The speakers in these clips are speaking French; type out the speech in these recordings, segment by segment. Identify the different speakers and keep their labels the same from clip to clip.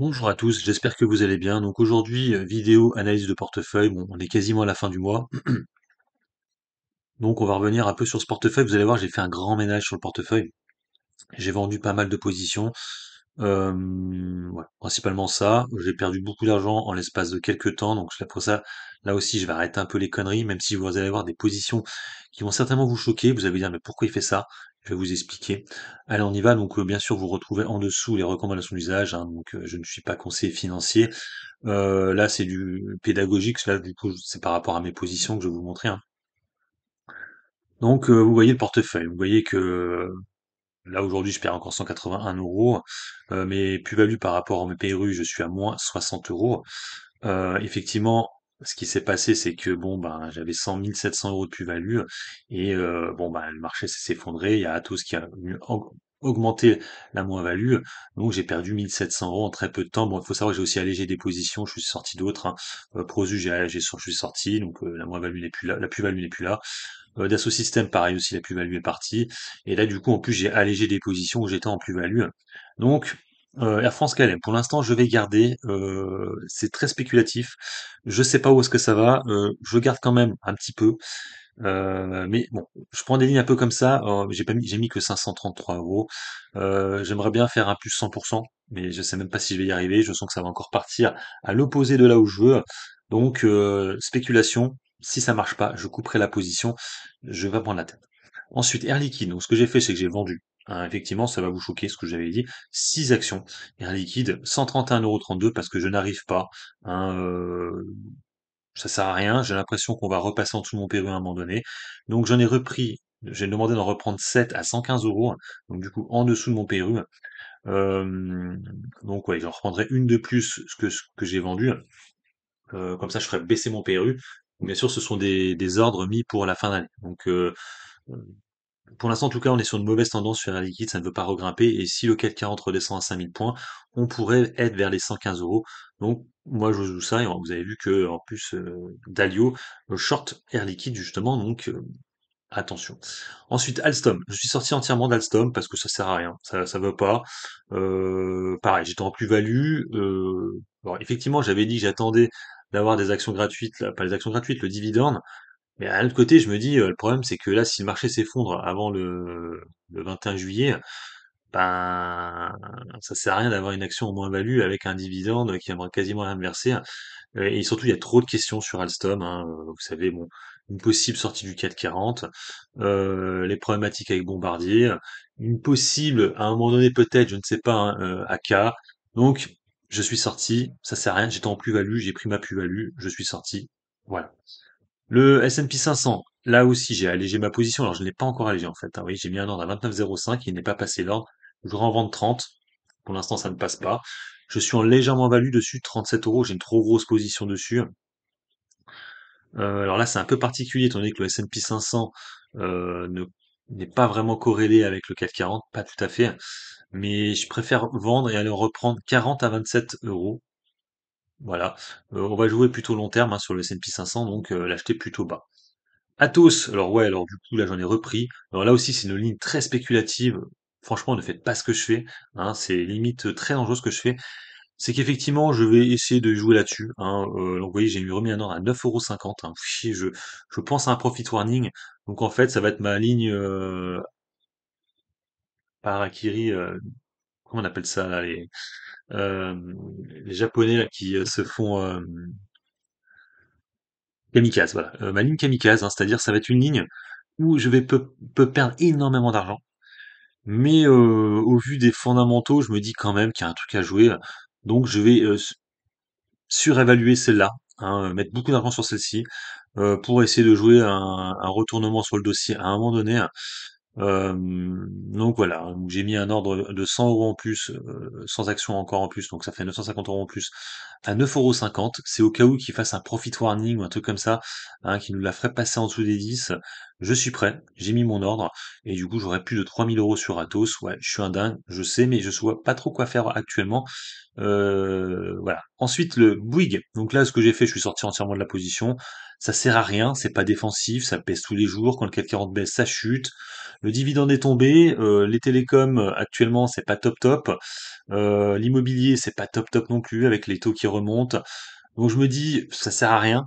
Speaker 1: Bonjour à tous, j'espère que vous allez bien. Donc aujourd'hui, euh, vidéo analyse de portefeuille. Bon, on est quasiment à la fin du mois. Donc on va revenir un peu sur ce portefeuille. Vous allez voir, j'ai fait un grand ménage sur le portefeuille. J'ai vendu pas mal de positions. Euh, principalement ça. J'ai perdu beaucoup d'argent en l'espace de quelques temps. Donc là pour ça, là aussi, je vais arrêter un peu les conneries, même si vous allez avoir des positions qui vont certainement vous choquer. Vous allez vous dire, mais pourquoi il fait ça je vais vous expliquer. Allez, on y va. Donc, euh, bien sûr, vous retrouvez en dessous les recommandations d'usage. Hein. donc, euh, je ne suis pas conseiller financier. Euh, là, c'est du pédagogique. Là, du coup, c'est par rapport à mes positions que je vais vous montrer. Hein. Donc, vous voyez le portefeuille. Vous voyez que là, aujourd'hui, je perds encore 181 euros. mais plus-value par rapport à mes PRU, je suis à moins 60 euros. effectivement, ce qui s'est passé, c'est que bon, ben, j'avais 100 700 euros de plus-value et euh, bon, ben, le marché s'est effondré. Il y a Atos qui a augmenté la moins-value, donc j'ai perdu 1700 euros en très peu de temps. Bon, il faut savoir que j'ai aussi allégé des positions, je suis sorti d'autres. Hein. Euh, j'ai allégé je suis sorti, donc euh, la moins-value n'est plus la plus-value n'est plus là. Dassault System, pareil aussi, la plus-value est partie. Et là, du coup, en plus, j'ai allégé des positions où j'étais en plus-value. Donc, euh, Air France KLM, pour l'instant, je vais garder, euh, c'est très spéculatif. Je ne sais pas où est-ce que ça va, euh, je garde quand même un petit peu, mais bon, je prends des lignes un peu comme ça, j'ai pas mis j'ai mis que 533 euros j'aimerais bien faire un plus 100 mais je ne sais même pas si je vais y arriver. Je sens que ça va encore partir à l'opposé de là où je veux. Donc spéculation, si ça marche pas, je couperai la position, je vais prendre la tête. Ensuite, Air Liquide, donc ce que j'ai fait, c'est que j'ai vendu Hein, effectivement, ça va vous choquer ce que j'avais dit. 6 actions et un liquide, 131,32€ parce que je n'arrive pas. Hein, euh, ça sert à rien. J'ai l'impression qu'on va repasser en dessous de mon PV e à un moment donné. Donc j'en ai repris. J'ai demandé d'en reprendre 7 à 115 euros, donc du coup en dessous de mon PRU. E euh, donc ouais, j'en reprendrai une de plus que ce que j'ai vendu. Euh, comme ça, je ferai baisser mon PRU. E Bien sûr, ce sont des, ordres mis pour la fin d'année. Donc, pour l'instant, en tout cas, on est sur une mauvaise tendance sur Air Liquide, ça ne veut pas regrimper. Et si le CAC 40 redescend à 5000 points, on pourrait être vers les 115 euros. Donc, moi, je joue ça. Et vous avez vu que, en plus, euh, Dalio, le short Air Liquide, justement. Donc, euh, attention. Ensuite, Alstom. Je suis sorti entièrement d'Alstom parce que ça sert à rien. Ça, ne va pas. Euh, pareil, j'étais en plus-value. effectivement, j'avais dit que j'attendais d'avoir des actions gratuites, pas les actions gratuites, le dividende. Mais à l'autre côté, je me dis, euh, le problème, c'est que là, si le marché s'effondre avant le, 21 juillet, ben, ça sert à rien d'avoir une action en moins-value avec un dividende qui aimerait quasiment rien euh, Et surtout, il y a trop de questions sur Alstom. Hein. Euh, vous savez, bon, une possible sortie du 440, euh, les problématiques avec Bombardier, une possible, à un moment donné peut-être, je ne sais pas, hein, euh, Donc, je suis sorti, ça sert à rien, j'étais en plus-value, j'ai pris ma plus-value, je suis sorti. Voilà. Le S&P 500, là aussi, j'ai allégé ma position. Alors, je ne l'ai pas encore allégé, en fait. Hein. oui, j'ai mis un ordre à 29,05. Il n'est pas passé l'ordre. Je en vendre 30. Pour l'instant, ça ne passe pas. Je suis en légèrement value dessus, 37 euros. J'ai une trop grosse position dessus. Euh, alors là, c'est un peu particulier, étant donné que le S&P 500 euh, ne n'est pas vraiment corrélé avec le CAC 40, pas tout à fait, mais je préfère vendre et aller reprendre 40 à 27 euros voilà, euh, on va jouer plutôt long terme, hein, sur le S&P 500 donc euh, l'acheter plutôt bas. Atos, alors ouais, alors du coup là, j'en ai repris. Alors là aussi, c'est une ligne très spéculative. Franchement, ne faites pas ce que je fais, hein, c'est limite, euh, très dangereux ce que je fais. C'est qu'effectivement, je vais essayer de jouer là-dessus, hein, donc vous voyez, j'ai mis remis un ordre à 9,50€ hein. je je pense à un profit warning donc en fait, ça va être ma ligne, par acquis comment on appelle ça euh, les, japonais qui euh, se font euh, kamikaze voilà ma ligne kamikaze hein, c'est-à-dire ça va être une ligne où je vais perdre énormément d'argent mais au vu des fondamentaux je me dis quand même qu'il y a un truc à jouer donc je vais surévaluer celle-là hein, mettre beaucoup d'argent sur celle-ci pour essayer de jouer un, un, retournement sur le dossier à un moment donné donc voilà, j'ai mis un ordre de 100 euros en plus, sans action encore en plus, donc ça fait 950 euros en plus, à 9,50 euros. C'est au cas où qu'il fasse un profit warning ou un truc comme ça, hein, qui nous la ferait passer en dessous des 10. Je suis prêt, j'ai mis mon ordre, et du coup j'aurais plus de 3000 euros sur Atos. Ouais, je suis un dingue, je sais, mais je ne vois pas trop quoi faire actuellement. voilà. Ensuite le Bouygues. Donc là, ce que j'ai fait, je suis sorti entièrement de la position. Ça sert à rien, c'est pas défensif, ça pèse tous les jours. Quand le CAC 40 baisse, ça chute. Le dividende est tombé. Euh, les télécoms actuellement c'est pas top top. Euh, L'immobilier c'est pas top top non plus avec les taux qui remontent. Donc je me dis ça sert à rien.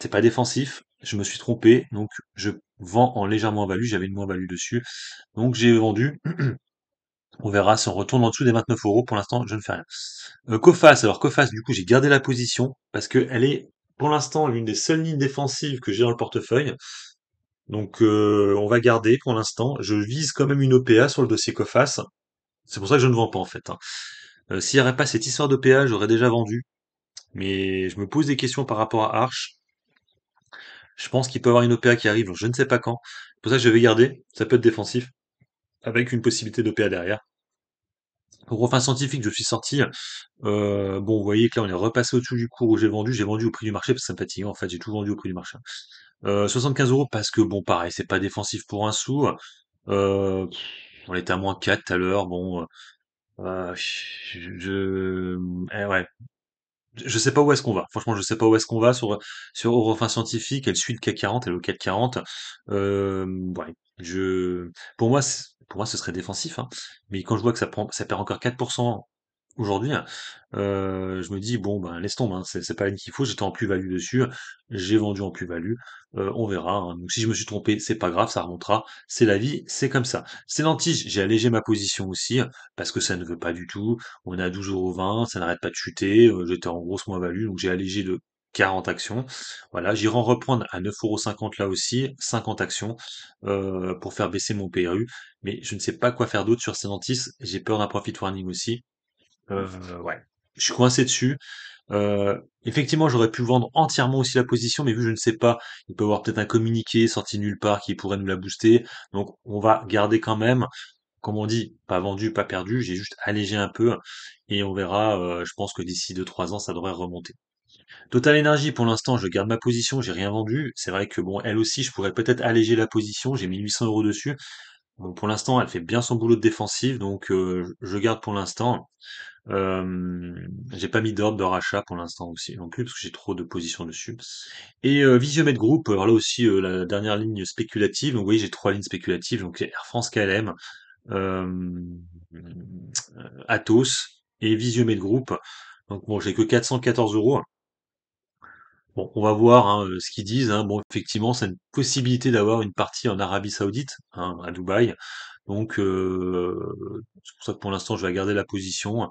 Speaker 1: C'est pas défensif. Je me suis trompé. Donc je vends en légèrement moins value. J'avais une moins value dessus. Donc j'ai vendu. On verra si on retourne en dessous des 29 euros. Pour l'instant, je ne fais rien. Euh, alors Coface, du coup, j'ai gardé la position parce qu'elle est pour l'instant l'une des seules lignes défensives que j'ai dans le portefeuille. Donc euh, on va garder pour l'instant. Je vise quand même une OPA sur le dossier Coface. C'est pour ça que je ne vends pas en fait. Hein. Euh, s'il n'y avait pas cette histoire d'OPA, j'aurais déjà vendu. Mais je me pose des questions par rapport à Arch. Je pense qu'il peut y avoir une OPA qui arrive, je ne sais pas quand. C'est pour ça que je vais garder. Ça peut être défensif. Avec une possibilité d'OPA derrière. Pour enfin Scientifique, je suis sorti. Euh, bon, vous voyez que là, on est repassé au-dessus du cours où j'ai vendu. J'ai vendu au prix du marché parce que ça me En fait, j'ai tout vendu au prix du marché. 75 euh, euros parce que bon, pareil, c'est pas défensif pour un sou. Euh, on était à moins 4 à l'heure. Bon, euh, je, eh ouais, je sais pas où est-ce qu'on va. Franchement, je sais pas où est-ce qu'on va sur sur Eurofin scientifique. Elle suit le CAC 40, elle est au CAC 40. ouais, je, pour moi, pour moi, ce serait défensif. Hein. Mais quand je vois que ça prend, ça perd encore 4% aujourd'hui, je me dis bon ben laisse tomber, hein, c'est pas une qu'il faut, j'étais en plus-value dessus, j'ai vendu en plus-value, on verra. Hein. Donc si je me suis trompé, c'est pas grave, ça remontera, c'est la vie, c'est comme ça. Stellantis, j'ai allégé ma position aussi, parce que ça ne veut pas du tout. On est à 12,20€, ça n'arrête pas de chuter, j'étais en grosse moins-value, donc j'ai allégé de 40 actions. Voilà, j'irai en reprendre à 9,50€ là aussi, 50 actions pour faire baisser mon PRU. Mais je ne sais pas quoi faire d'autre sur Stellantis. J'ai peur d'un profit warning aussi. Euh, mmh, ouais. Je suis coincé dessus. Euh, effectivement, j'aurais pu vendre entièrement aussi la position, mais vu que je ne sais pas, il peut y avoir peut-être un communiqué sorti nulle part qui pourrait nous la booster. Donc, on va garder quand même, comme on dit, pas vendu, pas perdu. J'ai juste allégé un peu et on verra. Euh, je pense que d'ici 2-3 ans, ça devrait remonter. Total Energy, pour l'instant, je garde ma position, j'ai rien vendu. C'est vrai que bon, elle aussi, je pourrais peut-être alléger la position. J'ai 1800 euros dessus. pour l'instant, elle fait bien son boulot de défensive, donc je garde pour l'instant. Euh, j'ai pas mis d'ordre de rachat pour l'instant aussi non plus parce que j'ai trop de positions dessus. Et euh, Visiomet Group, alors là aussi euh, la dernière ligne spéculative. Donc oui, j'ai trois lignes spéculatives. Donc Air France KLM, Atos et Visiomet Group. Donc bon, j'ai que 414 euros. Bon, on va voir hein, ce qu'ils disent. Hein. Bon, effectivement, c'est une possibilité d'avoir une partie en Arabie Saoudite, hein, à Dubaï. Donc euh, c'est pour ça que pour l'instant je vais garder la position,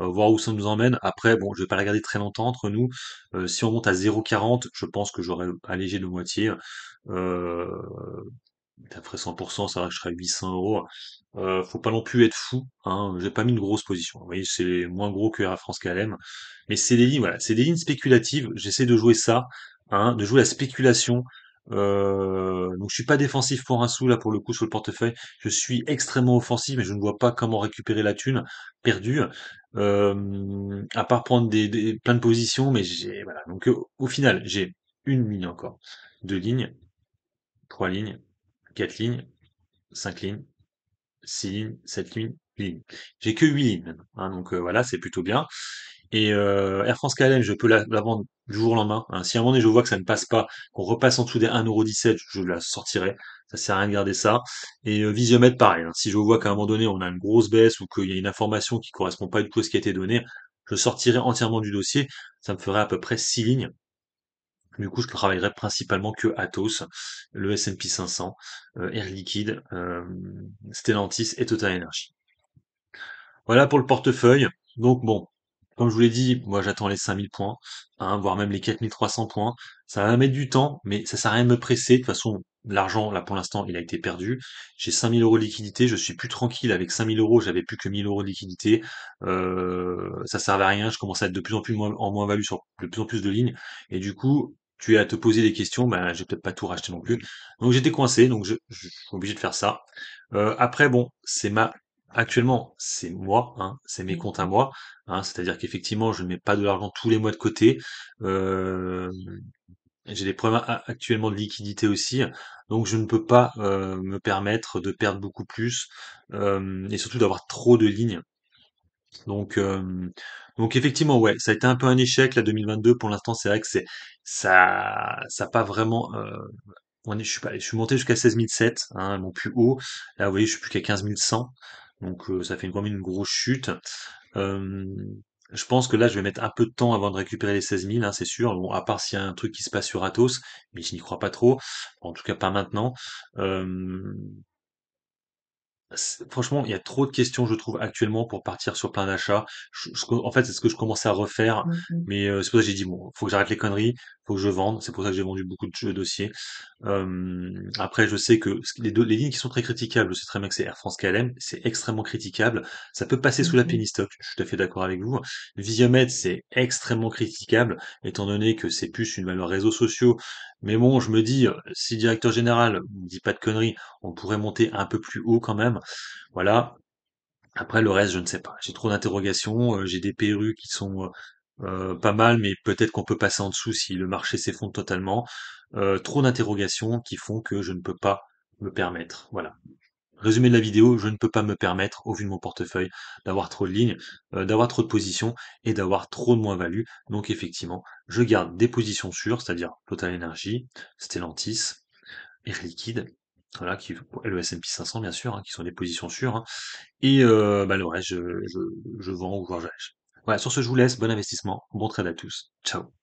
Speaker 1: euh, voir où ça nous emmène. Après, bon, je vais pas la garder très longtemps entre nous. Euh, si on monte à 0,40, je pense que j'aurais allégé de moitié. Après 100%, ça va que je 800 euros. faut pas non plus être fou. Hein. J'ai pas mis une grosse position. Vous voyez, c'est moins gros que la France KLM. Mais c'est des lignes, voilà, c'est des lignes spéculatives. J'essaie de jouer ça, hein, de jouer la spéculation euh, donc je suis pas défensif pour un sou là pour le coup sur le portefeuille. Je suis extrêmement offensif, mais je ne vois pas comment récupérer la thune perdue. Euh, à part prendre des, des, plein de positions, mais j'ai voilà. Donc au, final, j'ai une ligne encore, deux lignes, trois lignes, quatre lignes, cinq lignes, six lignes, sept lignes, lignes. J'ai que huit lignes. Hein. donc euh, voilà, c'est plutôt bien. Et euh, Air France KLM, je peux la, vendre du jour au lendemain. Hein, si à un moment donné je vois que ça ne passe pas, qu'on repasse en dessous des 1,17€, je la sortirai. Ça sert à rien de garder ça. Et euh, Visiomètre, pareil. Hein, si je vois qu'à un moment donné on a une grosse baisse ou qu'il y a une information qui correspond pas du tout à ce qui a été donné, je sortirai entièrement du dossier. Ça me ferait à peu près 6 lignes. Du coup, je travaillerai principalement que Atos, le S&P 500, euh, Air Liquide, euh, Stellantis et Total Energy. Voilà pour le portefeuille. Donc bon, comme je vous l'ai dit, moi j'attends les 5000 points, hein, voire même les 4300 points. Ça va mettre du temps, mais ça sert à rien de me presser. De toute façon, l'argent, là pour l'instant, il a été perdu. J'ai 5000 euros de liquidité, je suis plus tranquille avec 5000 euros, j'avais plus que 1000 euros de liquidité. Euh, ça servait à rien, je commence à être de plus en plus en moins-value sur de plus en plus de lignes. Et du coup, tu es à te poser des questions, ben j'ai peut-être pas tout racheté non plus. Donc j'étais coincé, donc je, suis obligé de faire ça. Euh, après, bon, c'est ma actuellement, c'est moi, hein, c'est mes mmh. comptes à moi. Hein, c'est-à-dire qu'effectivement, je ne mets pas de l'argent tous les mois de côté. Euh, j'ai des problèmes actuellement de liquidité aussi, donc je ne peux pas euh, me permettre de perdre beaucoup plus euh, et surtout d'avoir trop de lignes. Donc, donc effectivement, ouais, ça a été un peu un échec la 2022. Pour l'instant, c'est vrai que c'est ça, ça pas vraiment. on je suis pas, je suis monté jusqu'à 16007, hein, mon plus haut. Là, vous voyez, je suis plus qu'à 15100. Donc euh, ça fait une, quand même une grosse chute. je pense que là, je vais mettre un peu de temps avant de récupérer les 16 000, hein, c'est sûr. Bon, à part s'il y a un truc qui se passe sur Athos, mais je n'y crois pas trop. En tout cas, pas maintenant. Franchement, il y a trop de questions, je trouve, actuellement pour partir sur plein d'achats. en fait, c'est ce que je commençais à refaire, mm-hmm. mais euh, c'est pour ça que j'ai dit, bon, faut que j'arrête les conneries, faut que je vende. C'est pour ça que j'ai vendu beaucoup de dossiers. après, je sais que les, deux, les lignes qui sont très critiquables, c'est très bien que c'est Air France KLM, c'est extrêmement critiquable. Ça peut passer sous la mm-hmm. pénistoc je suis tout à fait d'accord avec vous. VisioMed c'est extrêmement critiquable, étant donné que c'est plus une valeur réseau sociaux. Mais bon, je me dis, euh, si directeur général dit pas de conneries, on pourrait monter un peu plus haut quand même. Voilà. Après le reste, je ne sais pas. J'ai trop d'interrogations. Euh, j'ai des PRU qui sont euh, euh, pas mal, mais peut-être qu'on peut passer en dessous si le marché s'effondre totalement. trop d'interrogations qui font que je ne peux pas me permettre. Voilà. Résumé de la vidéo, je ne peux pas me permettre, au vu de mon portefeuille, d'avoir trop de lignes, d'avoir trop de positions et d'avoir trop de moins-value. Donc effectivement, je garde des positions sûres, c'est-à-dire Total Energy, Stellantis, Air Liquide, voilà, qui, le S&P 500 bien sûr, hein, qui sont des positions sûres. Hein. Et euh, bah, le reste, je, je, vends ou je Voilà, sur ce, je vous laisse. Bon investissement, bon trade à tous. Ciao.